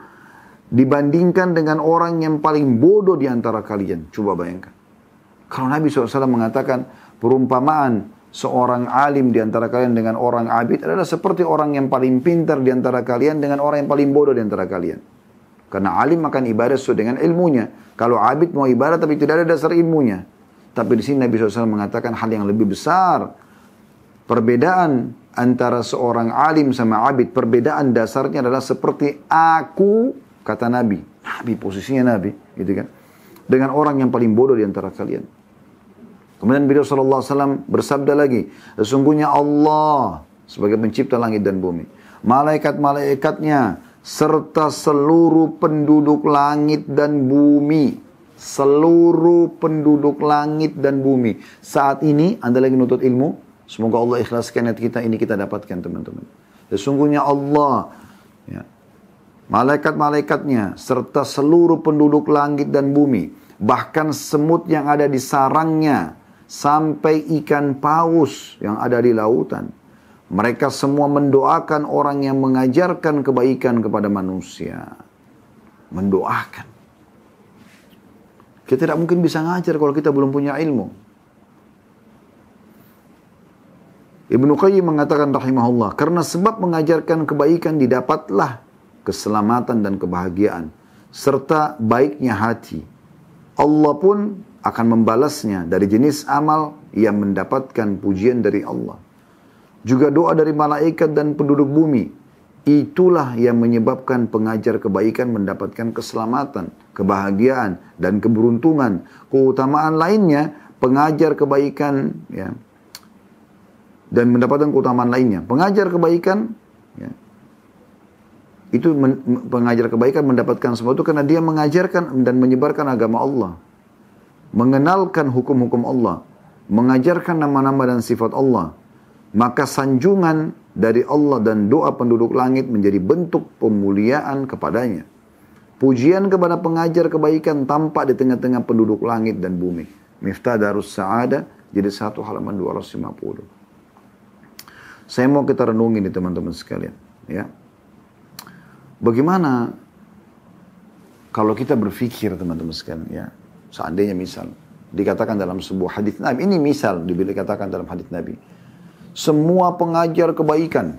dibandingkan dengan orang yang paling bodoh di antara kalian coba bayangkan kalau Nabi SAW mengatakan perumpamaan seorang alim di antara kalian dengan orang abid adalah seperti orang yang paling pintar di antara kalian dengan orang yang paling bodoh di antara kalian karena alim akan ibadah sesuai dengan ilmunya. Kalau abid mau ibadah tapi tidak ada dasar ilmunya. Tapi di sini Nabi SAW mengatakan hal yang lebih besar. Perbedaan antara seorang alim sama abid. Perbedaan dasarnya adalah seperti aku, kata Nabi. Nabi, posisinya Nabi. Gitu kan. Dengan orang yang paling bodoh di antara kalian. Kemudian beliau SAW bersabda lagi. Sesungguhnya Allah sebagai pencipta langit dan bumi. Malaikat-malaikatnya serta seluruh penduduk langit dan bumi. Seluruh penduduk langit dan bumi. Saat ini Anda lagi nutut ilmu. Semoga Allah ikhlaskan niat kita ini kita dapatkan teman-teman. Sesungguhnya Allah ya, malaikat-malaikatnya serta seluruh penduduk langit dan bumi, bahkan semut yang ada di sarangnya sampai ikan paus yang ada di lautan. Mereka semua mendoakan orang yang mengajarkan kebaikan kepada manusia. Mendoakan. Kita tidak mungkin bisa ngajar kalau kita belum punya ilmu. Ibnu Qayyim mengatakan rahimahullah, karena sebab mengajarkan kebaikan didapatlah keselamatan dan kebahagiaan serta baiknya hati. Allah pun akan membalasnya dari jenis amal yang mendapatkan pujian dari Allah juga doa dari malaikat dan penduduk bumi. Itulah yang menyebabkan pengajar kebaikan mendapatkan keselamatan, kebahagiaan, dan keberuntungan. Keutamaan lainnya, pengajar kebaikan, ya, dan mendapatkan keutamaan lainnya. Pengajar kebaikan, ya, itu men, pengajar kebaikan mendapatkan semua itu karena dia mengajarkan dan menyebarkan agama Allah, mengenalkan hukum-hukum Allah, mengajarkan nama-nama dan sifat Allah, maka sanjungan dari Allah dan doa penduduk langit menjadi bentuk pemuliaan kepadanya. Pujian kepada pengajar kebaikan tampak di tengah-tengah penduduk langit dan bumi. Miftah Darus Sa'ada, jadi satu halaman 250. Saya mau kita renungi nih teman-teman sekalian. ya Bagaimana kalau kita berpikir teman-teman sekalian ya. Seandainya misal, dikatakan dalam sebuah hadis Nabi. Ini misal dikatakan dalam hadis Nabi semua pengajar kebaikan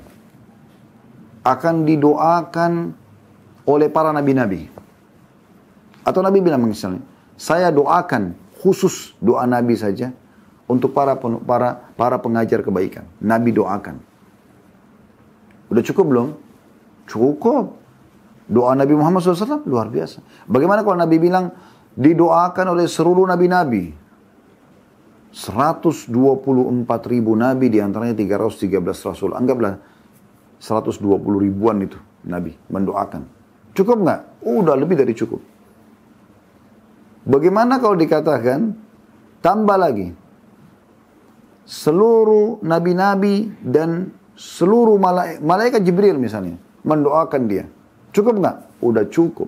akan didoakan oleh para nabi-nabi. Atau Nabi bilang misalnya, saya doakan khusus doa Nabi saja untuk para para para pengajar kebaikan. Nabi doakan. Udah cukup belum? Cukup. Doa Nabi Muhammad SAW luar biasa. Bagaimana kalau Nabi bilang didoakan oleh seluruh nabi-nabi? 124 ribu nabi diantaranya 313 rasul. Anggaplah 120 ribuan itu nabi mendoakan. Cukup nggak? Udah lebih dari cukup. Bagaimana kalau dikatakan tambah lagi seluruh nabi-nabi dan seluruh malaikat, malaikat Jibril misalnya mendoakan dia. Cukup nggak? Udah cukup.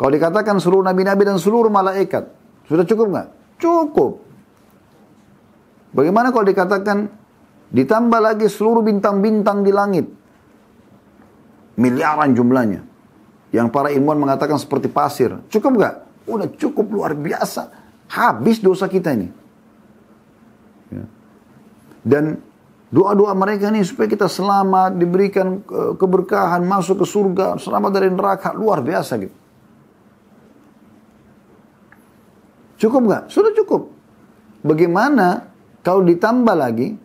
Kalau dikatakan seluruh nabi-nabi dan seluruh malaikat, sudah cukup nggak? Cukup. Bagaimana kalau dikatakan ditambah lagi seluruh bintang-bintang di langit? Miliaran jumlahnya. Yang para ilmuwan mengatakan seperti pasir. Cukup nggak? Udah cukup luar biasa. Habis dosa kita ini. Ya. Dan doa-doa mereka ini supaya kita selamat, diberikan keberkahan, masuk ke surga, selamat dari neraka. Luar biasa gitu. Cukup nggak? Sudah cukup. Bagaimana kalau ditambah lagi,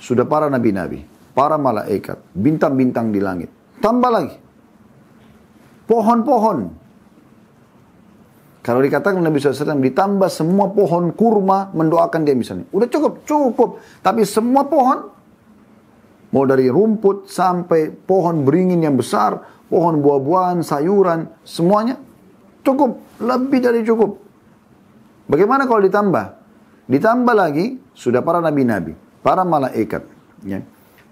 sudah para nabi-nabi, para malaikat, bintang-bintang di langit. Tambah lagi. Pohon-pohon. Kalau dikatakan Nabi SAW ditambah semua pohon kurma mendoakan dia misalnya. Udah cukup, cukup. Tapi semua pohon, mau dari rumput sampai pohon beringin yang besar, pohon buah-buahan, sayuran, semuanya cukup, lebih dari cukup. Bagaimana kalau ditambah? Ditambah lagi sudah para nabi-nabi, para malaikat, ya.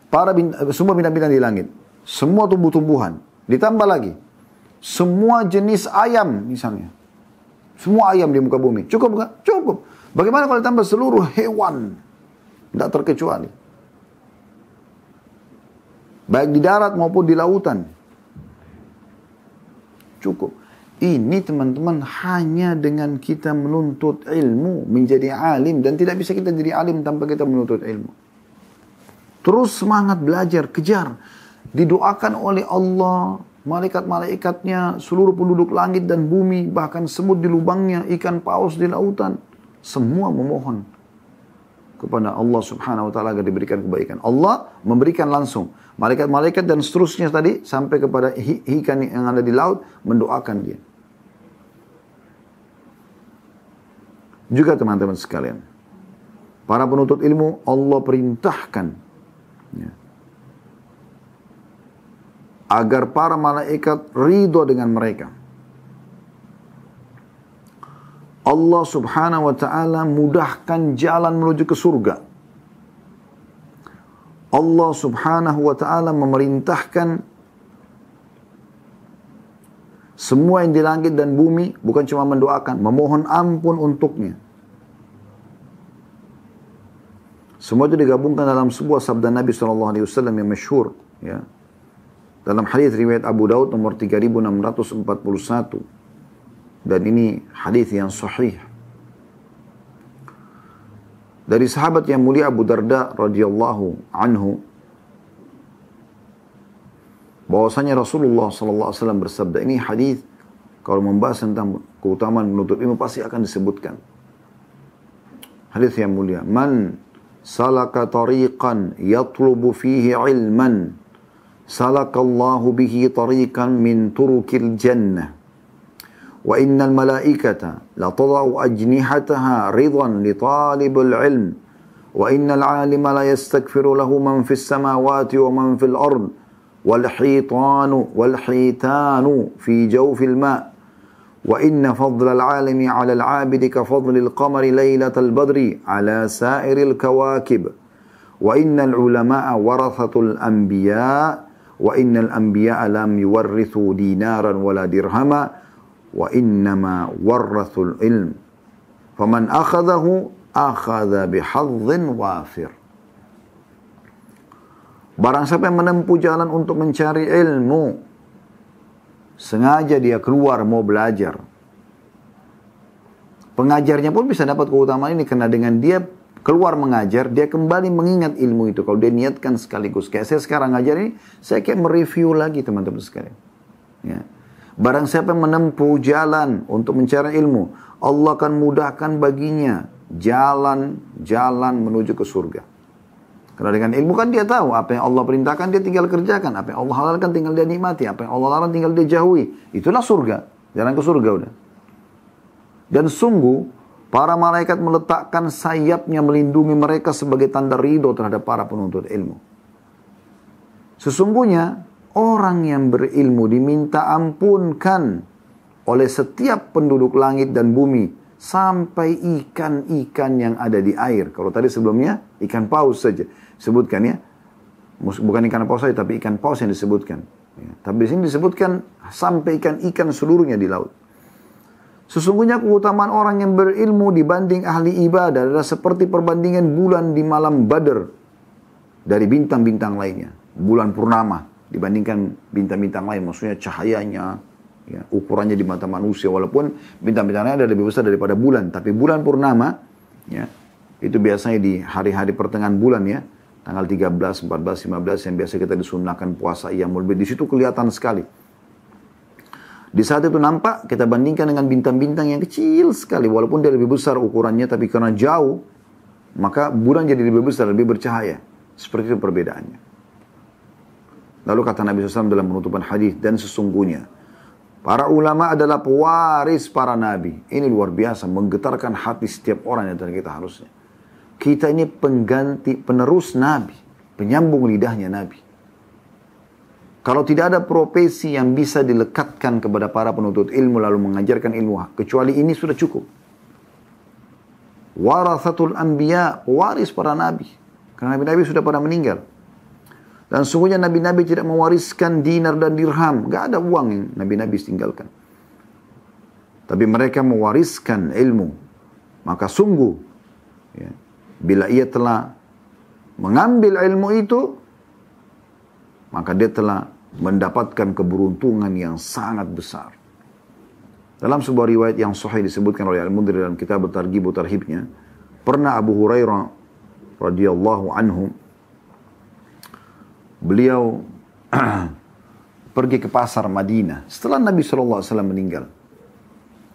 para bin, semua bintang-bintang di langit, semua tumbuh-tumbuhan. Ditambah lagi, semua jenis ayam misalnya. Semua ayam di muka bumi. Cukup bukan? Cukup. Bagaimana kalau ditambah seluruh hewan? Tidak terkecuali. Baik di darat maupun di lautan. Cukup. Ini teman-teman hanya dengan kita menuntut ilmu, menjadi alim dan tidak bisa kita jadi alim tanpa kita menuntut ilmu. Terus semangat belajar, kejar. Didoakan oleh Allah, malaikat-malaikatnya, seluruh penduduk langit dan bumi, bahkan semut di lubangnya, ikan paus di lautan. Semua memohon kepada Allah subhanahu wa ta'ala agar diberikan kebaikan. Allah memberikan langsung. Malaikat-malaikat dan seterusnya tadi sampai kepada ikan yang ada di laut mendoakan dia. Juga teman-teman sekalian, para penuntut ilmu Allah perintahkan ya, agar para malaikat ridho dengan mereka. Allah subhanahu wa ta'ala mudahkan jalan menuju ke surga. Allah subhanahu wa ta'ala memerintahkan semua yang di langit dan bumi bukan cuma mendoakan, memohon ampun untuknya. Semua itu digabungkan dalam sebuah sabda Nabi Shallallahu Alaihi Wasallam yang masyhur, ya. Dalam hadis riwayat Abu Daud nomor 3641. Dan ini hadis yang sahih. Dari sahabat yang mulia Abu Darda radhiyallahu anhu bahwasanya Rasulullah SAW bersabda ini hadis kalau membahas tentang keutamaan menuntut ilmu pasti akan disebutkan. Hadis yang mulia, man salaka tariqan yatlubu fihi ilman salakallahu bihi tariqan min turukil jannah wa innal malaikata la tadau ajnihataha ridhan li talibul ilm wa innal alima la yastakfiru lahu man fis samawati wa man fil ardh والحيطان والحيتان في جوف الماء وإن فضل العالم على العابد كفضل القمر ليلة البدر على سائر الكواكب وإن العلماء ورثة الأنبياء وإن الأنبياء لم يورثوا دينارا ولا درهما وإنما ورثوا العلم فمن أخذه أخذ بحظ وافر Barang siapa yang menempuh jalan untuk mencari ilmu, sengaja dia keluar mau belajar. Pengajarnya pun bisa dapat keutamaan ini karena dengan dia keluar mengajar, dia kembali mengingat ilmu itu. Kalau dia niatkan sekaligus. Kayak saya sekarang ngajar ini, saya kayak mereview lagi teman-teman sekalian. Ya. Barang siapa yang menempuh jalan untuk mencari ilmu, Allah akan mudahkan baginya jalan-jalan menuju ke surga. Karena dengan ilmu kan dia tahu apa yang Allah perintahkan dia tinggal kerjakan, apa yang Allah halalkan tinggal dia nikmati, apa yang Allah larang tinggal dia jauhi. Itulah surga, jalan ke surga udah. Dan sungguh para malaikat meletakkan sayapnya melindungi mereka sebagai tanda ridho terhadap para penuntut ilmu. Sesungguhnya orang yang berilmu diminta ampunkan oleh setiap penduduk langit dan bumi sampai ikan-ikan yang ada di air. Kalau tadi sebelumnya ikan paus saja sebutkan ya, bukan ikan paus saja tapi ikan paus yang disebutkan. Ya. Tapi di sini disebutkan sampai ikan-ikan seluruhnya di laut. Sesungguhnya keutamaan orang yang berilmu dibanding ahli ibadah adalah seperti perbandingan bulan di malam badar dari bintang-bintang lainnya. Bulan purnama dibandingkan bintang-bintang lain, maksudnya cahayanya, ya, ukurannya di mata manusia walaupun bintang-bintangnya ada lebih besar daripada bulan tapi bulan purnama ya itu biasanya di hari-hari pertengahan bulan ya tanggal 13, 14, 15 yang biasa kita disunahkan puasa yang lebih di situ kelihatan sekali di saat itu nampak kita bandingkan dengan bintang-bintang yang kecil sekali walaupun dia lebih besar ukurannya tapi karena jauh maka bulan jadi lebih besar lebih bercahaya seperti itu perbedaannya lalu kata Nabi SAW dalam penutupan hadis dan sesungguhnya Para ulama adalah pewaris para nabi. Ini luar biasa, menggetarkan hati setiap orang yang kita harusnya. Kita ini pengganti, penerus nabi. Penyambung lidahnya nabi. Kalau tidak ada profesi yang bisa dilekatkan kepada para penuntut ilmu lalu mengajarkan ilmu, kecuali ini sudah cukup. Warasatul anbiya, pewaris para nabi. Karena nabi-nabi sudah pada meninggal. Dan sungguhnya nabi-nabi tidak mewariskan dinar dan dirham. Gak ada uang yang nabi-nabi tinggalkan. Tapi mereka mewariskan ilmu. Maka sungguh, ya, bila ia telah mengambil ilmu itu, maka dia telah mendapatkan keberuntungan yang sangat besar. Dalam sebuah riwayat yang sahih disebutkan oleh Al-Mundhir dalam kitab Targhib Tarhibnya, pernah Abu Hurairah radhiyallahu anhu beliau pergi ke pasar Madinah setelah Nabi SAW meninggal.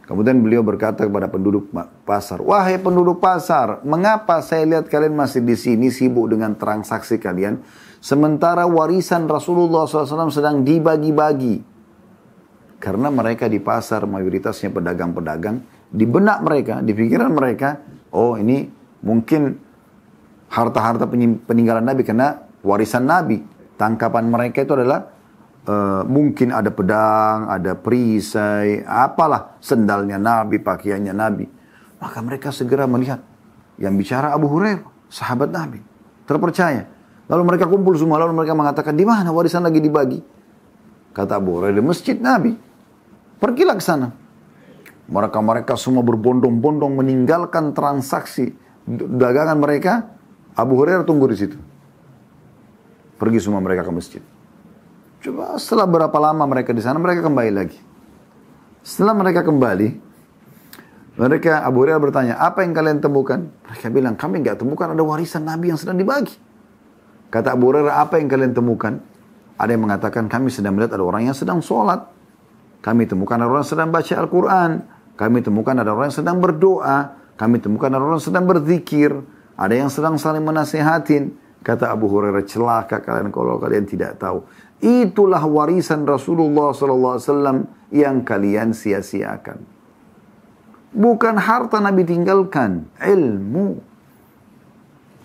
Kemudian beliau berkata kepada penduduk pasar, "Wahai penduduk pasar, mengapa saya lihat kalian masih di sini sibuk dengan transaksi kalian, sementara warisan Rasulullah SAW sedang dibagi-bagi?" Karena mereka di pasar, mayoritasnya pedagang-pedagang, di benak mereka, di pikiran mereka, oh ini mungkin harta-harta peninggalan Nabi karena warisan Nabi. Tangkapan mereka itu adalah uh, mungkin ada pedang, ada perisai, apalah sendalnya Nabi, pakaiannya Nabi. Maka mereka segera melihat yang bicara Abu Hurairah, sahabat Nabi, terpercaya. Lalu mereka kumpul semua, lalu mereka mengatakan, di mana warisan lagi dibagi? Kata Abu Hurairah, di masjid Nabi. Pergilah ke sana. Mereka-mereka semua berbondong-bondong meninggalkan transaksi dagangan mereka. Abu Hurairah tunggu di situ. Pergi semua mereka ke masjid. Coba setelah berapa lama mereka di sana, mereka kembali lagi. Setelah mereka kembali, mereka Abu Hurairah bertanya, apa yang kalian temukan? Mereka bilang, kami nggak temukan ada warisan Nabi yang sedang dibagi. Kata Abu Hurairah, apa yang kalian temukan? Ada yang mengatakan, kami sedang melihat ada orang yang sedang sholat. Kami temukan ada orang yang sedang baca Al-Quran. Kami temukan ada orang yang sedang berdoa. Kami temukan ada orang yang sedang berzikir. Ada yang sedang saling menasehatin. Kata Abu Hurairah, celaka kalian kalau kalian tidak tahu. Itulah warisan Rasulullah SAW yang kalian sia-siakan. Bukan harta Nabi tinggalkan, ilmu.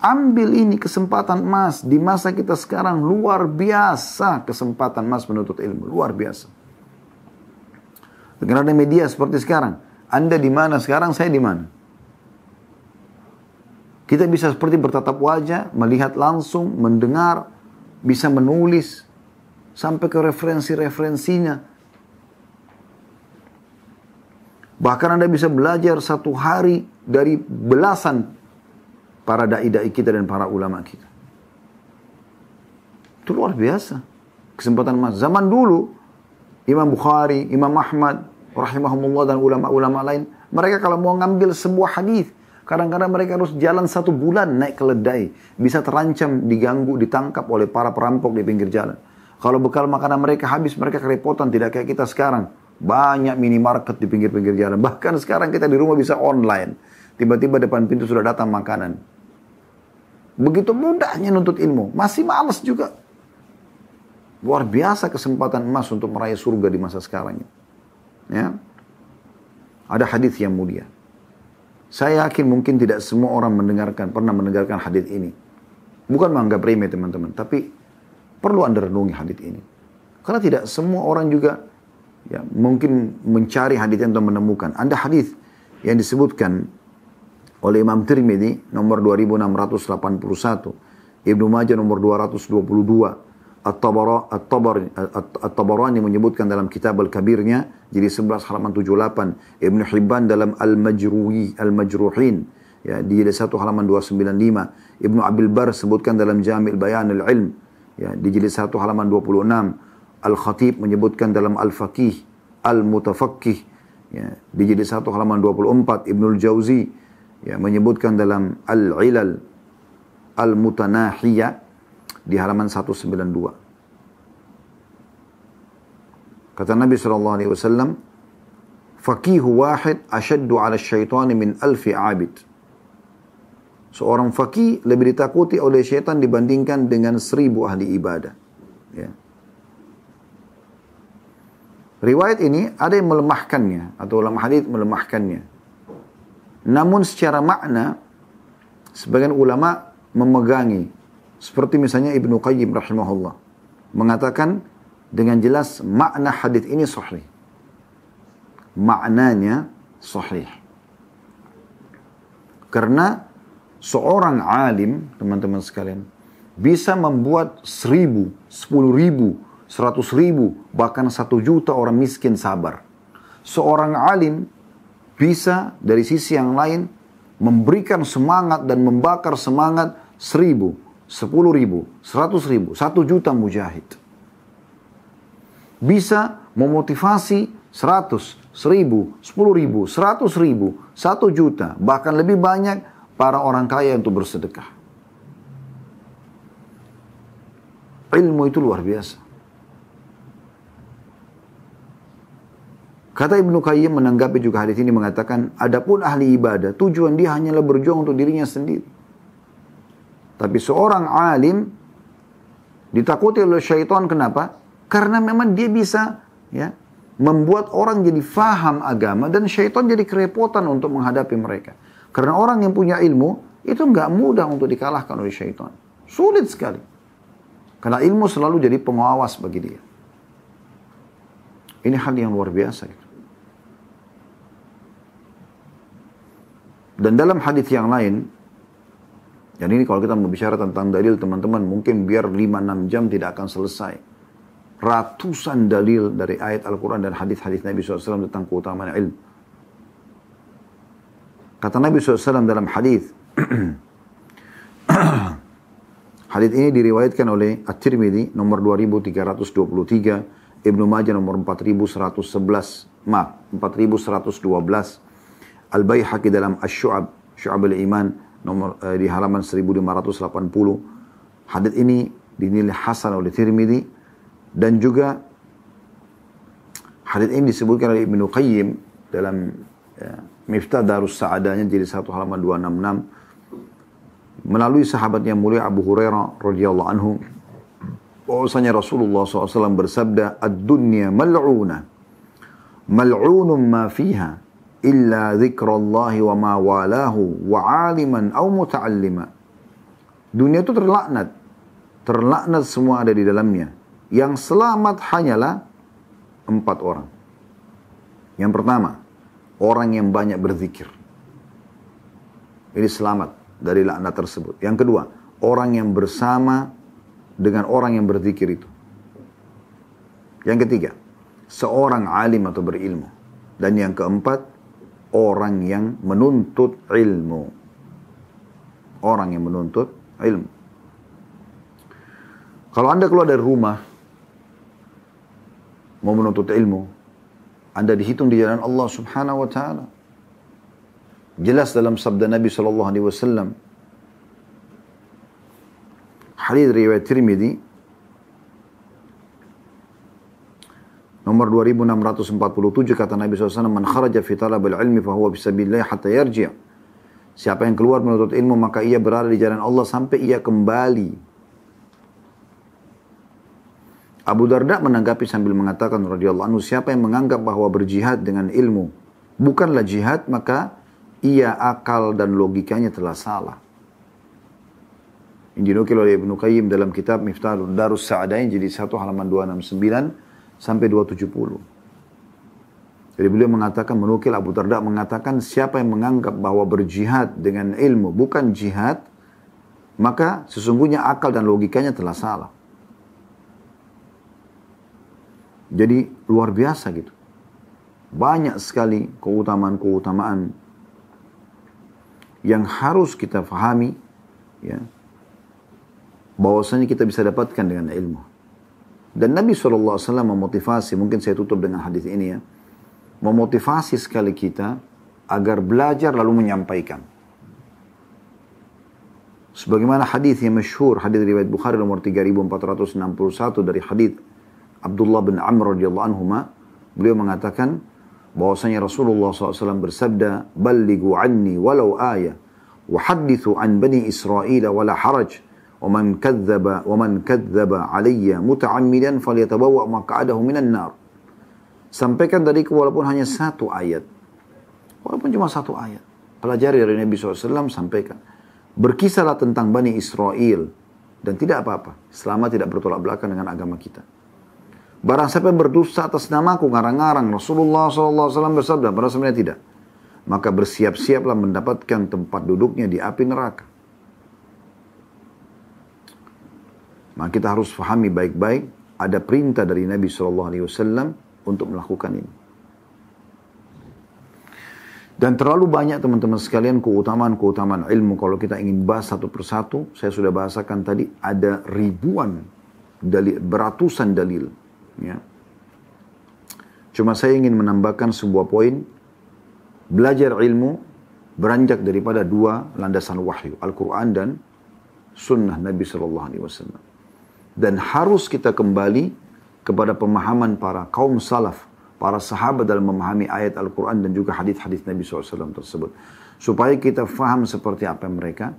Ambil ini kesempatan emas di masa kita sekarang luar biasa kesempatan emas menuntut ilmu luar biasa. Dengan ada media seperti sekarang, Anda di mana sekarang, saya di mana. Kita bisa seperti bertatap wajah, melihat langsung, mendengar, bisa menulis, sampai ke referensi-referensinya. Bahkan Anda bisa belajar satu hari dari belasan para da'i-da'i kita dan para ulama kita. Itu luar biasa. Kesempatan mas. Zaman dulu, Imam Bukhari, Imam Ahmad, rahimahumullah dan ulama-ulama lain, mereka kalau mau ngambil sebuah hadis Kadang-kadang mereka harus jalan satu bulan naik keledai. Bisa terancam, diganggu, ditangkap oleh para perampok di pinggir jalan. Kalau bekal makanan mereka habis, mereka kerepotan. Tidak kayak kita sekarang. Banyak minimarket di pinggir-pinggir jalan. Bahkan sekarang kita di rumah bisa online. Tiba-tiba depan pintu sudah datang makanan. Begitu mudahnya nuntut ilmu. Masih males juga. Luar biasa kesempatan emas untuk meraih surga di masa sekarang. Ya. Ada hadis yang mulia. Saya yakin mungkin tidak semua orang mendengarkan, pernah mendengarkan hadis ini. Bukan menganggap remeh teman-teman, tapi perlu Anda renungi hadis ini. Karena tidak semua orang juga ya, mungkin mencari hadis untuk menemukan. Anda hadis yang disebutkan oleh Imam Tirmidzi nomor 2681, Ibnu Majah nomor 222, At-Tabarani menyebutkan dalam kitab Al-Kabirnya, jadi 11 halaman 78. Ibn Hibban dalam Al-Majruhi, Al-Majruhin, ya, di jilid 1 halaman 295. Ibn Abil Bar sebutkan dalam Jamil Bayan Al-Ilm, ya, di jilid 1 halaman 26. Al-Khatib menyebutkan dalam Al-Faqih, Al-Mutafaqih, ya, di jilid 1 halaman 24. Ibn Al-Jauzi ya, menyebutkan dalam Al-Ilal, Al-Mutanahiyah, di halaman 192. Kata Nabi sallallahu Alaihi Wasallam, "Faqih wahid ashaddu ala syaitani min alfi abid. Seorang fakih lebih ditakuti oleh syaitan dibandingkan dengan seribu ahli ibadah. Ya. Riwayat ini ada yang melemahkannya atau ulama hadis melemahkannya. Namun secara makna sebagian ulama memegangi seperti misalnya Ibnu Qayyim rahimahullah. Mengatakan dengan jelas makna hadis ini sahih. Maknanya sahih. Karena seorang alim, teman-teman sekalian, bisa membuat seribu, sepuluh ribu, seratus ribu, bahkan satu juta orang miskin sabar. Seorang alim bisa dari sisi yang lain memberikan semangat dan membakar semangat seribu, sepuluh ribu, seratus ribu, satu juta mujahid. Bisa memotivasi seratus, seribu, sepuluh ribu, seratus ribu, satu juta, bahkan lebih banyak para orang kaya untuk bersedekah. Ilmu itu luar biasa. Kata Ibnu Qayyim menanggapi juga hadis ini mengatakan, adapun ahli ibadah, tujuan dia hanyalah berjuang untuk dirinya sendiri tapi seorang alim ditakuti oleh syaitan kenapa? Karena memang dia bisa ya membuat orang jadi faham agama dan syaitan jadi kerepotan untuk menghadapi mereka. Karena orang yang punya ilmu itu nggak mudah untuk dikalahkan oleh syaitan. Sulit sekali. Karena ilmu selalu jadi pengawas bagi dia. Ini hal yang luar biasa. Gitu. Dan dalam hadis yang lain, dan ini kalau kita berbicara tentang dalil teman-teman, mungkin biar 5-6 jam tidak akan selesai. Ratusan dalil dari ayat Al-Quran dan hadis-hadis Nabi SAW tentang keutamaan ilmu. Kata Nabi SAW dalam hadis, hadis ini diriwayatkan oleh at tirmidhi nomor 2323, Ibnu Majah nomor 4111, ma 4112, Al-Baihaqi dalam ash Shu'ab shuab al iman nomor eh, di halaman 1580. Hadis ini dinilai hasan oleh Tirmidzi dan juga hadis ini disebutkan oleh Ibnu Qayyim dalam ya, Miftah Darus Sa'adanya jadi satu halaman 266 melalui sahabatnya mulia Abu Hurairah radhiyallahu anhu bahwasanya Rasulullah SAW bersabda ad-dunya mal'una mal'unum ma fiha illa zikrallahi wa ma walahu wa aliman au muta'allima. Dunia itu terlaknat. Terlaknat semua ada di dalamnya. Yang selamat hanyalah empat orang. Yang pertama, orang yang banyak berzikir. Ini selamat dari laknat tersebut. Yang kedua, orang yang bersama dengan orang yang berzikir itu. Yang ketiga, seorang alim atau berilmu. Dan yang keempat, orang yang menuntut ilmu. Orang yang menuntut ilmu. Kalau Anda keluar dari rumah, mau menuntut ilmu, Anda dihitung di jalan Allah subhanahu wa ta'ala. Jelas dalam sabda Nabi SAW, alaihi wasallam. riwayat Tirmidzi Nomor 2647 kata Nabi SAW, Man kharaja fi talabil ilmi fahuwa bisabillahi hatta yarji' Siapa yang keluar menuntut ilmu maka ia berada di jalan Allah sampai ia kembali. Abu Darda menanggapi sambil mengatakan radhiyallahu anhu siapa yang menganggap bahwa berjihad dengan ilmu bukanlah jihad maka ia akal dan logikanya telah salah. Ini dinukil oleh Ibnu Qayyim dalam kitab Miftahul Darus Sa'adain jadi satu halaman 269 sampai 270. Jadi beliau mengatakan, menukil Abu Darda mengatakan siapa yang menganggap bahwa berjihad dengan ilmu bukan jihad, maka sesungguhnya akal dan logikanya telah salah. Jadi luar biasa gitu. Banyak sekali keutamaan-keutamaan yang harus kita fahami ya bahwasanya kita bisa dapatkan dengan ilmu. Dan Nabi SAW memotivasi, mungkin saya tutup dengan hadis ini ya, memotivasi sekali kita agar belajar lalu menyampaikan. Sebagaimana hadis yang masyhur, hadis riwayat Bukhari nomor 3461 dari hadis Abdullah bin Amr radhiyallahu anhu beliau mengatakan bahwasanya Rasulullah SAW bersabda, "Balighu anni walau ayah, wa an bani Israel wala haraj." ومن كذب ومن كذب علي muta'ammidan falyatabawwa maq'adahu minan nar. Sampaikan dariku walaupun hanya satu ayat. Walaupun cuma satu ayat. Pelajari dari Nabi SAW sampaikan. Berkisahlah tentang Bani Israel. Dan tidak apa-apa. Selama tidak bertolak belakang dengan agama kita. Barang siapa yang berdosa atas namaku ngarang-ngarang. Rasulullah SAW bersabda. barang sebenarnya tidak. Maka bersiap-siaplah mendapatkan tempat duduknya di api neraka. Maka kita harus fahami baik-baik ada perintah dari Nabi Shallallahu Alaihi Wasallam untuk melakukan ini. Dan terlalu banyak teman-teman sekalian keutamaan-keutamaan ilmu. Kalau kita ingin bahas satu persatu, saya sudah bahasakan tadi ada ribuan dalil, beratusan dalil. Ya. Cuma saya ingin menambahkan sebuah poin. Belajar ilmu beranjak daripada dua landasan wahyu, Al-Quran dan Sunnah Nabi Shallallahu Alaihi Wasallam dan harus kita kembali kepada pemahaman para kaum salaf, para sahabat dalam memahami ayat Al-Quran dan juga hadis-hadis Nabi SAW tersebut. Supaya kita faham seperti apa mereka,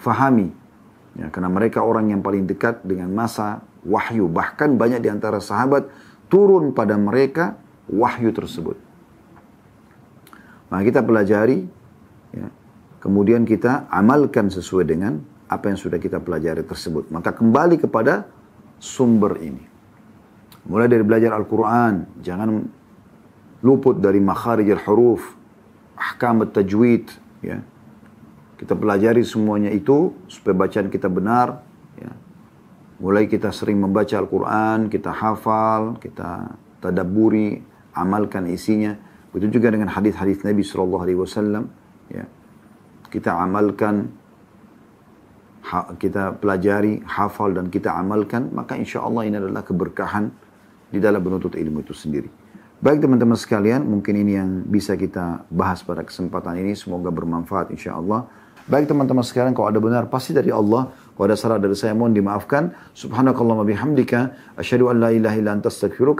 fahami. Ya, karena mereka orang yang paling dekat dengan masa wahyu. Bahkan banyak di antara sahabat turun pada mereka wahyu tersebut. Maka nah, kita pelajari, ya, kemudian kita amalkan sesuai dengan apa yang sudah kita pelajari tersebut. Maka kembali kepada sumber ini. Mulai dari belajar Al-Quran, jangan luput dari al huruf, ahkam tajwid, ya. Kita pelajari semuanya itu supaya bacaan kita benar, ya. Mulai kita sering membaca Al-Quran, kita hafal, kita tadaburi, amalkan isinya. Begitu juga dengan hadis-hadis Nabi saw ya. Kita amalkan kita pelajari, hafal dan kita amalkan, maka insya Allah ini adalah keberkahan di dalam menuntut ilmu itu sendiri. Baik teman-teman sekalian, mungkin ini yang bisa kita bahas pada kesempatan ini. Semoga bermanfaat insya Allah. Baik teman-teman sekalian, kalau ada benar pasti dari Allah. Kalau ada salah dari saya mohon dimaafkan. Subhanakallah bihamdika. Asyadu an la ilaha anta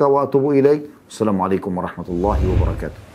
wa atubu ilaik. Assalamualaikum warahmatullahi wabarakatuh.